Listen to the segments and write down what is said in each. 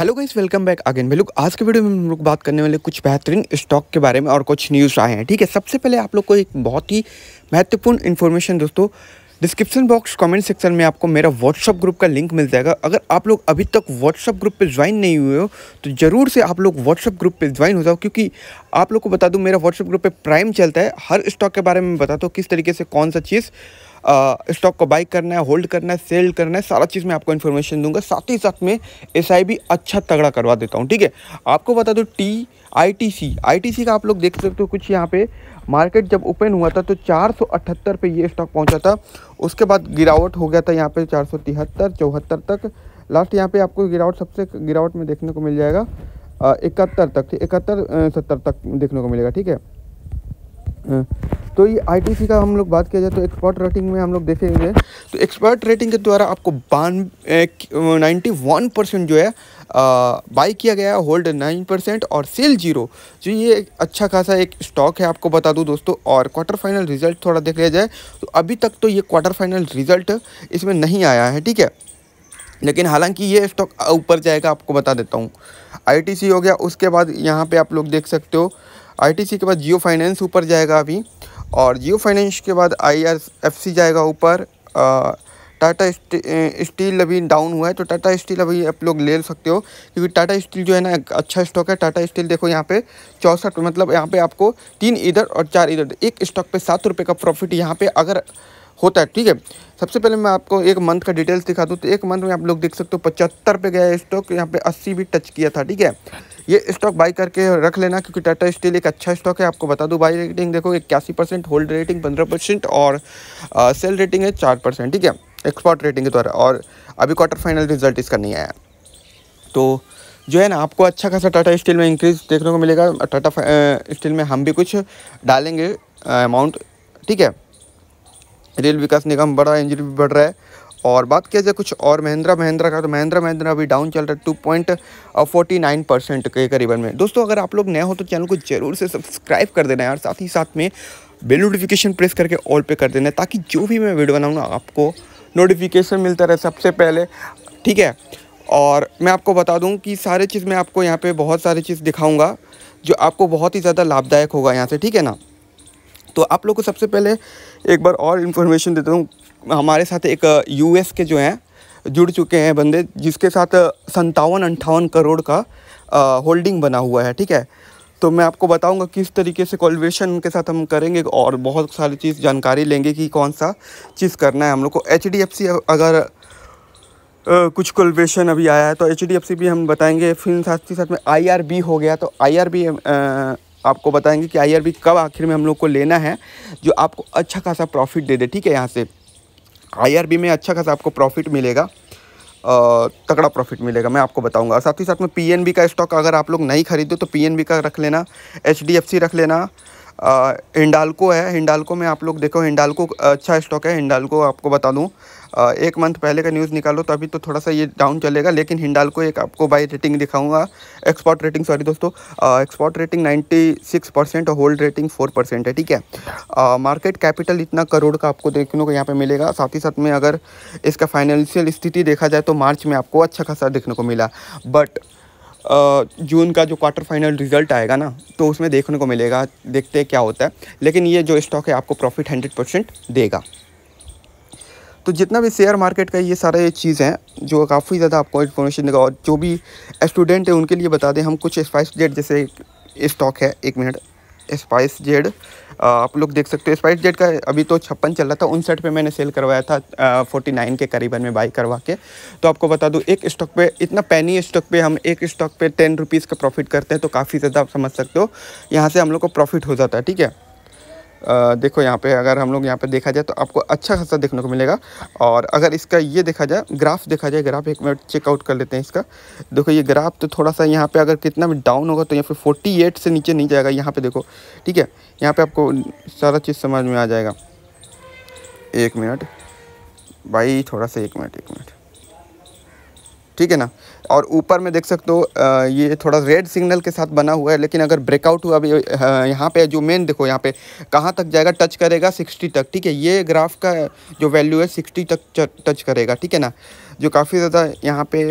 hello guys welcome back again भाई लोग आज के वीडियो में हम लोग बात करने वाले कुछ बेहतरीन स्टॉक के बारे में और कुछ न्यूज़ आए हैं ठीक है सबसे पहले आप लोग को एक बहुत ही महत्वपूर्ण इन्फॉर्मेशन दोस्तों डिस्क्रिप्शन बॉक्स कमेंट सेक्शन में आपको मेरा व्हाट्सअप ग्रुप का लिंक मिल जाएगा अगर आप लोग अभी तक व्हाट्सअप ग्रुप पर ज्वाइन नहीं हुए हो तो ज़रूर से आप लोग व्हाट्सअप ग्रुप पर ज्वाइन हो जाओ क्योंकि आप लोग को बता दूँ मेरा व्हाट्सअप ग्रुप पर प्राइम चलता है हर स्टॉक के बारे में बता दो किस तरीके से कौन सा चीज़ स्टॉक को बाई करना है होल्ड करना है सेल करना है सारा चीज़ मैं आपको इन्फॉर्मेशन दूंगा साथ ही साथ में एस भी अच्छा तगड़ा करवा देता हूँ ठीक है आपको बता दो T I T C I T C का आप लोग देख सकते हो कुछ यहाँ पे मार्केट जब ओपन हुआ था तो 478 पे ये स्टॉक पहुँचा था उसके बाद गिरावट हो गया था यहाँ पे चार सौ तक लास्ट यहाँ पे आपको गिरावट सबसे गिरावट में देखने को मिल जाएगा इकहत्तर तक इकहत्तर सत्तर तक देखने को मिलेगा ठीक है तो ये आई का हम लोग बात किया जाए तो एक्सपर्ट रेटिंग में हम लोग देखेंगे तो एक्सपर्ट रेटिंग के द्वारा आपको बान नाइन्टी वन परसेंट जो है बाई किया गया होल्ड नाइन परसेंट और सेल जीरो जो ये अच्छा खासा एक स्टॉक है आपको बता दूँ दोस्तों और क्वार्टर फाइनल रिजल्ट थोड़ा देख लिया जाए तो अभी तक तो ये क्वार्टर फाइनल रिजल्ट इसमें नहीं आया है ठीक है लेकिन हालांकि ये स्टॉक ऊपर जाएगा आपको बता देता हूँ आई हो गया उसके बाद यहाँ पर आप लोग देख सकते हो आई के बाद जियो फाइनेंस ऊपर जाएगा अभी और जियो फाइनेंस के बाद सी जाएगा ऊपर टाटा स्टील अभी डाउन हुआ है तो टाटा स्टील अभी आप लोग ले सकते हो क्योंकि टाटा स्टील जो है ना अच्छा स्टॉक है टाटा स्टील देखो यहाँ पे चौंसठ मतलब यहाँ पे आपको तीन इधर और चार इधर एक स्टॉक पे सात रुपये का प्रॉफिट यहाँ पे अगर होता है ठीक है सबसे पहले मैं आपको एक मंथ का डिटेल्स दिखा दूँ तो एक मंथ में आप लोग देख सकते हो पचहत्तर पे गया स्टॉक यहाँ पे अस्सी भी टच किया था ठीक है ये स्टॉक बाई करके रख लेना क्योंकि टाटा स्टील एक अच्छा स्टॉक है आपको बता दूँ बाई रेटिंग देखो इक्यासी परसेंट होल्ड रेटिंग पंद्रह परसेंट और सेल रेटिंग है चार परसेंट ठीक है एक्सपोर्ट रेटिंग के द्वारा और अभी क्वार्टर फाइनल रिजल्ट इसका नहीं आया तो जो है ना आपको अच्छा खासा टाटा स्टील में इंक्रीज देखने को मिलेगा टाटा स्टील में हम भी कुछ डालेंगे अमाउंट ठीक है रेल विकास निगम बढ़ रहा है इंजरी भी बढ़ रहा है और बात किया जाए कुछ और महिंद्रा महिंद्रा का तो महिंद्रा महिंद्रा अभी डाउन चल रहा है two point forty nine percent के करीबन में दोस्तों अगर आप लोग नए हो तो चैनल को जरूर से सब्सक्राइब कर देना है और साथ ही साथ में बेल नोटिफिकेशन प्रेस करके ऑल पे कर देना है ताकि जो भी मैं वीडियो बनाऊँगा आपको नोटिफिकेशन मिलता रहे सबसे पहले ठीक है और मैं आपको बता दूँ कि सारे चीज़ मैं आपको यहाँ पर बहुत सारी चीज़ दिखाऊँगा जो आपको बहुत ही ज़्यादा लाभदायक होगा यहाँ से ठीक है ना तो आप लोग को सबसे पहले एक बार और इन्फॉर्मेशन देता हूँ हमारे साथ एक यूएस uh, के जो हैं जुड़ चुके हैं बंदे जिसके साथ uh, संतावन अंठावन करोड़ का होल्डिंग uh, बना हुआ है ठीक है तो मैं आपको बताऊंगा किस तरीके से कोलब्रेशन के साथ हम करेंगे और बहुत सारी चीज़ जानकारी लेंगे कि कौन सा चीज़ करना है हम लोग को एच अगर आ, कुछ कोलब्रेशन अभी आया है तो एच भी हम बताएंगे फिर साथ ही साथ में आई हो गया तो आई आपको बताएंगे कि आई कब आखिर में हम लोग को लेना है जो आपको अच्छा खासा प्रॉफिट दे दे ठीक है यहाँ से आई में अच्छा खासा आपको प्रॉफिट मिलेगा तगड़ा प्रॉफिट मिलेगा मैं आपको बताऊंगा साथ ही साथ में पीएनबी का स्टॉक अगर आप लोग नहीं खरीदो तो पीएनबी का रख लेना एचडीएफसी रख लेना हिंडालको है हिंडालको में आप लोग देखो हिंडालको अच्छा स्टॉक है हिंडालको आपको बता दूँ एक मंथ पहले का न्यूज़ निकालो तो अभी तो थोड़ा सा ये डाउन चलेगा लेकिन हिंडालको एक आपको बाई रेटिंग दिखाऊंगा एक्सपोर्ट रेटिंग सॉरी दोस्तों एक्सपोर्ट रेटिंग 96 परसेंट और होल्ड रेटिंग 4 परसेंट है ठीक है मार्केट कैपिटल इतना करोड़ का आपको देखने को यहाँ पर मिलेगा साथ ही साथ में अगर इसका फाइनेंशियल स्थिति देखा जाए तो मार्च में आपको अच्छा खासा देखने को मिला बट जून का जो क्वार्टर फाइनल रिजल्ट आएगा ना तो उसमें देखने को मिलेगा देखते क्या होता है लेकिन ये जो स्टॉक है आपको प्रॉफिट हंड्रेड परसेंट देगा तो जितना भी शेयर मार्केट का ये सारे चीज़ हैं जो काफ़ी ज़्यादा आपको इन्फॉर्मेशन देगा और जो भी स्टूडेंट है उनके लिए बता दें हम कुछ स्पाइस डेट जैसे स्टॉक है एक मिनट स्पाइस जेड आप लोग देख सकते हो स्पाइस जेड का अभी तो छप्पन चल रहा था उनसठ पे मैंने सेल करवाया था फोर्टी नाइन के करीबन में बाई करवा के तो आपको बता दूँ एक स्टॉक पे इतना पैनी स्टॉक पे हम एक स्टॉक पे टेन रुपीज़ का प्रॉफिट करते हैं तो काफ़ी ज़्यादा आप समझ सकते हो यहाँ से हम लोग को प्रॉफिट हो जाता है ठीक है देखो यहाँ पे अगर हम लोग यहाँ पे देखा जाए तो आपको अच्छा खासा देखने को मिलेगा और अगर इसका ये देखा जाए ग्राफ देखा जाए ग्राफ एक मिनट चेकआउट कर लेते हैं इसका देखो ये ग्राफ तो थोड़ा सा यहाँ पे अगर कितना भी डाउन होगा तो यहाँ पे 48 से नीचे नहीं जाएगा यहाँ पे देखो ठीक है यहाँ पे आपको सारा चीज़ समझ में आ जाएगा एक मिनट भाई थोड़ा सा एक मिनट एक मिनट ठीक है ना और ऊपर में देख सकते हो ये थोड़ा रेड सिग्नल के साथ बना हुआ है लेकिन अगर ब्रेकआउट हुआ अभी यहाँ पे जो मेन देखो यहाँ पे कहाँ तक जाएगा टच करेगा 60 तक ठीक है ये ग्राफ का जो वैल्यू है 60 तक टच करेगा ठीक है ना जो काफ़ी ज़्यादा यहाँ पे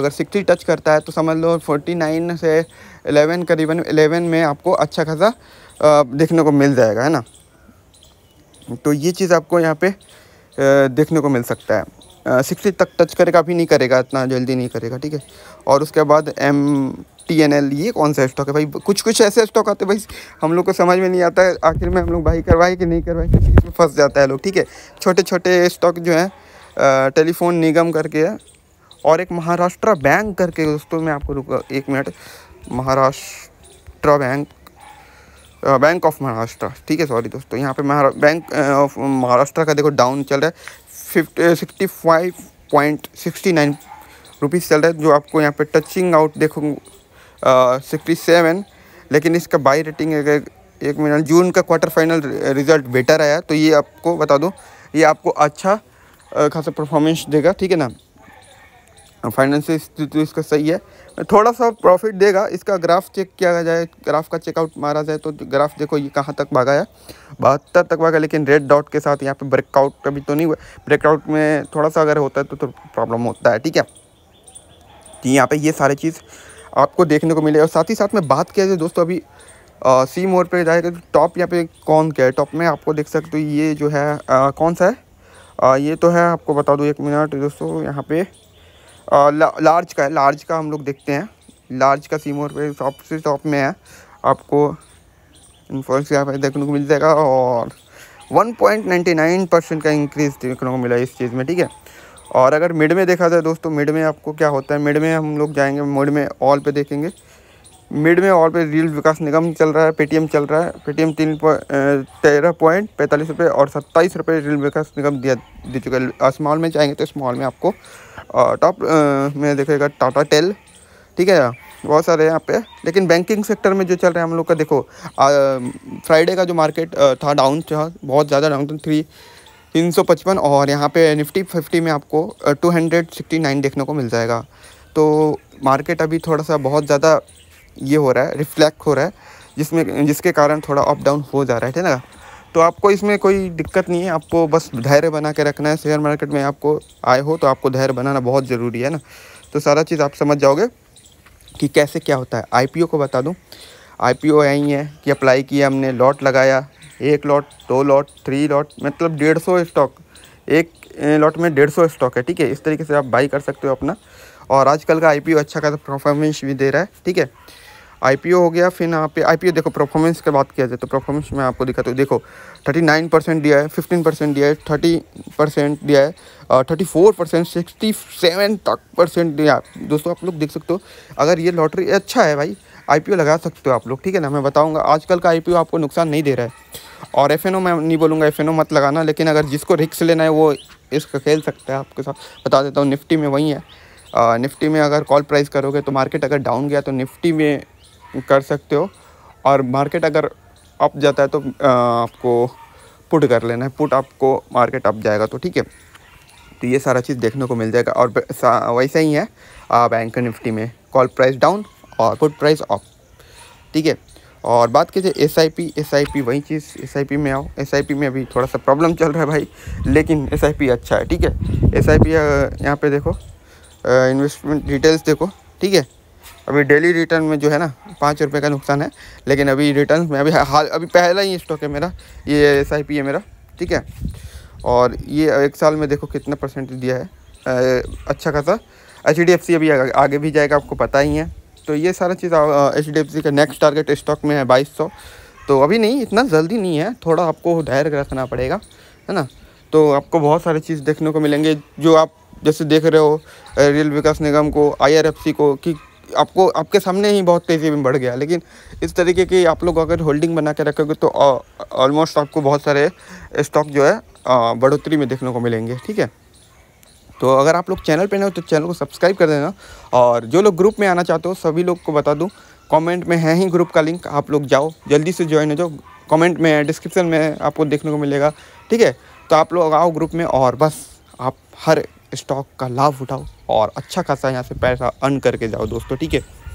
अगर 60 टच करता है तो समझ लो 49 से 11 करीबन 11 में आपको अच्छा खासा देखने को मिल जाएगा है ना तो ये चीज़ आपको यहाँ पर देखने को मिल सकता है सिक्सटी तक टच करेगा अभी नहीं करेगा इतना जल्दी नहीं करेगा ठीक है और उसके बाद एम टी एन एल ये कौन सा स्टॉक है भाई कुछ कुछ ऐसे स्टॉक आते भाई हम लोग को समझ में नहीं आता है आखिर में हम लोग भाई करवाए कि नहीं करवाए किसी में फंस जाता है लोग ठीक है छोटे छोटे स्टॉक जो हैं टेलीफोन निगम करके है और एक महाराष्ट्र बैंक करके दोस्तों मैं आपको रुका एक minute Maharashtra bank bank of Maharashtra ठीक है सॉरी दोस्तों यहाँ पे महारा बैंक ऑफ महाराष्ट्र का देखो डाउन चल रहा है fifty sixty five point sixty nine rupees चल रहा है जो आपको यहाँ पे टचिंग आउट देखो सिक्सटी सेवन लेकिन इसका बाई रेटिंग अगर एक मिनट जून का क्वार्टर फाइनल रिजल्ट बेटर आया तो ये आपको बता दूँ ये आपको अच्छा uh, खासा परफॉर्मेंस देगा ठीक है ना फाइनेंशियल तो इसका सही है थोड़ा सा प्रॉफिट देगा इसका ग्राफ चेक किया जाए ग्राफ का चेकआउट मारा जाए तो ग्राफ देखो ये कहाँ तक भागा है बहत्तर तक भागा लेकिन रेड डॉट के साथ यहाँ पे ब्रेकआउट कभी तो नहीं हुआ ब्रेकआउट में थोड़ा सा अगर होता है तो, तो प्रॉब्लम होता है ठीक है कि यहाँ पे ये सारी चीज़ आपको देखने को मिले और साथ ही साथ में बात किया जाए दोस्तों अभी सी मोड पर जाएगा तो टॉप यहाँ पे कौन क्या है टॉप में आपको देख सकते हो ये जो है आ, कौन सा है आ, ये तो है आपको बता दूँ एक मिनट दोस्तों यहाँ पर लार्ज का है लार्ज का हम लोग देखते हैं लार्ज का सीमोर पे टॉप से टॉप में है आपको इन्फोरेंस यहाँ पर देखने को मिल जाएगा और 1.99 परसेंट का इंक्रीज देखने को मिला इस चीज़ में ठीक है और अगर मिड में देखा जाए दोस्तों मिड में आपको क्या होता है मिड में हम लोग जाएंगे मिड में ऑल पे देखेंगे मिड में और पे रील विकास निगम चल रहा है पेटीएम चल रहा है पेटीएम तीन तेरह पॉइंट पैंतालीस रुपये और सत्ताईस रुपये रील विकास निगम दिया दे चुका है स्मॉल में चाहेंगे तो स्मॉल में आपको टॉप में देखेगा टाटा टेल ठीक है बहुत सारे यहाँ पे लेकिन बैंकिंग सेक्टर में जो चल रहा है हम लोग का देखो फ्राइडे का जो मार्केट था डाउन था बहुत ज़्यादा डाउन था थ्री तीन सौ पचपन और यहाँ पे निफ्टी फिफ्टी में आपको टू हंड्रेड सिक्सटी नाइन देखने को मिल जाएगा तो मार्केट अभी थोड़ा सा बहुत ज़्यादा ये हो रहा है रिफ्लेक्ट हो रहा है जिसमें जिसके कारण थोड़ा अप डाउन हो जा रहा है ठीक है ना तो आपको इसमें कोई दिक्कत नहीं है आपको बस धैर्य बना के रखना है शेयर मार्केट में आपको आए हो तो आपको धैर्य बनाना बहुत ज़रूरी है ना तो सारा चीज़ आप समझ जाओगे कि कैसे क्या होता है आई को बता दूँ आई पी आई है कि अप्लाई किया हमने लॉट लगाया एक लॉट दो लॉट थ्री लॉट मतलब डेढ़ सौ स्टॉक एक लॉट में डेढ़ सौ स्टॉक है ठीक है इस तरीके से आप बाई कर सकते हो अपना और आजकल का आई अच्छा खासा परफॉर्मेंस भी दे रहा है ठीक है आईपीओ हो गया फिर यहाँ पे आईपीओ देखो परफॉर्मेंस की बात किया जाए तो परफॉर्मेंस में आपको दिखाता हूँ देखो 39 परसेंट दिया है 15 परसेंट दिया है 30 परसेंट दिया है thirty four percent sixty seven तक परसेंट दिया दोस्तों आप लोग देख सकते हो अगर ये लॉटरी अच्छा है भाई आई लगा सकते हो आप लोग ठीक है ना मैं बताऊँगा आजकल का आई आपको नुकसान नहीं दे रहा है और एफ मैं नहीं बोलूँगा एफ मत लगाना लेकिन अगर जिसको रिक्स लेना है वो इसका खेल सकता है आपके साथ बता देता हूँ निफ्टी में वही है आ, निफ्टी में अगर कॉल प्राइस करोगे तो मार्केट अगर डाउन गया तो निफ्टी में कर सकते हो और मार्केट अगर अप जाता है तो आपको पुट कर लेना है पुट आपको मार्केट अप जाएगा तो ठीक है तो ये सारा चीज़ देखने को मिल जाएगा और वैसा ही है बैंक निफ्टी में कॉल प्राइस डाउन और पुट प्राइस अप ठीक है और बात कीजिए S I P S I P वही चीज़ एस आई पी में आओ एस आई पी में अभी थोड़ा सा प्रॉब्लम चल रहा है भाई लेकिन एस आई पी अच्छा है ठीक है एस आई पी यहाँ पे देखो इन्वेस्टमेंट डिटेल्स देखो ठीक है अभी डेली रिटर्न में जो है ना पाँच रुपये का नुकसान है लेकिन अभी रिटर्न में अभी हाल अभी पहला ही स्टॉक है मेरा ये एस आई पी है मेरा ठीक है और ये एक साल में देखो कितना परसेंट दिया है आ, अच्छा खासा एच डी एफ सी अभी आगे, आगे भी जाएगा आपको पता ही है तो ये सारा चीज़ एच डी एफ सी का नेक्स्ट टारगेट स्टॉक में है बाईस सौ तो अभी नहीं इतना जल्दी नहीं है थोड़ा आपको धैर्य रखना पड़ेगा है ना तो आपको बहुत सारे चीज़ देखने को मिलेंगे जो आप जैसे देख रहे हो रेल विकास निगम को आई को कि आपको आपके सामने ही बहुत तेज़ी में बढ़ गया लेकिन इस तरीके की आप लोग अगर होल्डिंग बना के रखोगे तो ऑलमोस्ट आपको बहुत सारे स्टॉक जो है बढ़ोतरी में देखने को मिलेंगे ठीक है तो अगर आप लोग चैनल पर नए हो तो चैनल को सब्सक्राइब कर देना और जो लोग ग्रुप में आना चाहते हो सभी लोग को बता दूँ कमेंट में है ही ग्रुप का लिंक आप लोग जाओ जल्दी से ज्वाइन हो जाओ कमेंट में डिस्क्रिप्शन में आपको देखने को मिलेगा ठीक है तो आप लोग आओ ग्रुप में और बस आप हर स्टॉक का लाभ उठाओ और अच्छा खासा यहाँ से पैसा अर्न करके जाओ दोस्तों ठीक है